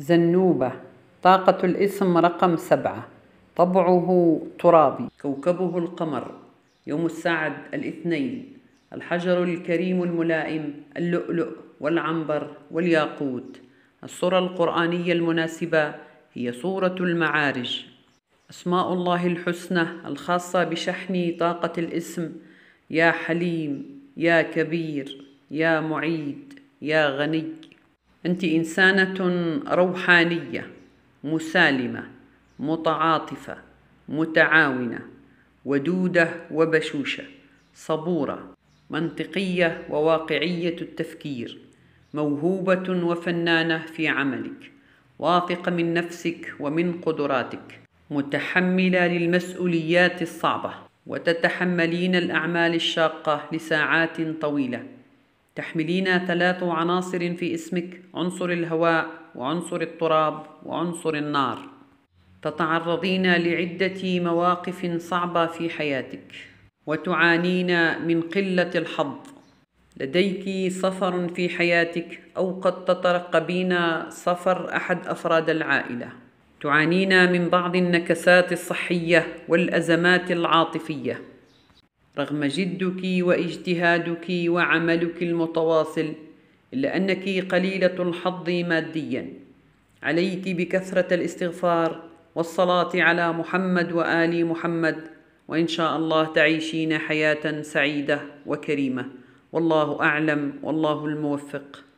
زنوبة طاقة الاسم رقم سبعة طبعه ترابي كوكبه القمر يوم السعد الاثنين الحجر الكريم الملائم اللؤلؤ والعنبر والياقوت الصورة القرآنية المناسبة هي صورة المعارج أسماء الله الحسنى الخاصة بشحن طاقة الاسم يا حليم يا كبير يا معيد يا غني انت انسانه روحانيه مسالمه متعاطفه متعاونه ودوده وبشوشه صبوره منطقيه وواقعيه التفكير موهوبه وفنانه في عملك واثقه من نفسك ومن قدراتك متحمله للمسؤوليات الصعبه وتتحملين الاعمال الشاقه لساعات طويله تحملين ثلاث عناصر في اسمك عنصر الهواء وعنصر التراب وعنصر النار تتعرضين لعده مواقف صعبه في حياتك وتعانين من قله الحظ لديك سفر في حياتك او قد تترقبين سفر احد افراد العائله تعانين من بعض النكسات الصحيه والازمات العاطفيه رغم جدك واجتهادك وعملك المتواصل إلا أنك قليلة الحظ ماديا عليك بكثرة الاستغفار والصلاة على محمد وآل محمد وإن شاء الله تعيشين حياة سعيدة وكريمة والله أعلم والله الموفق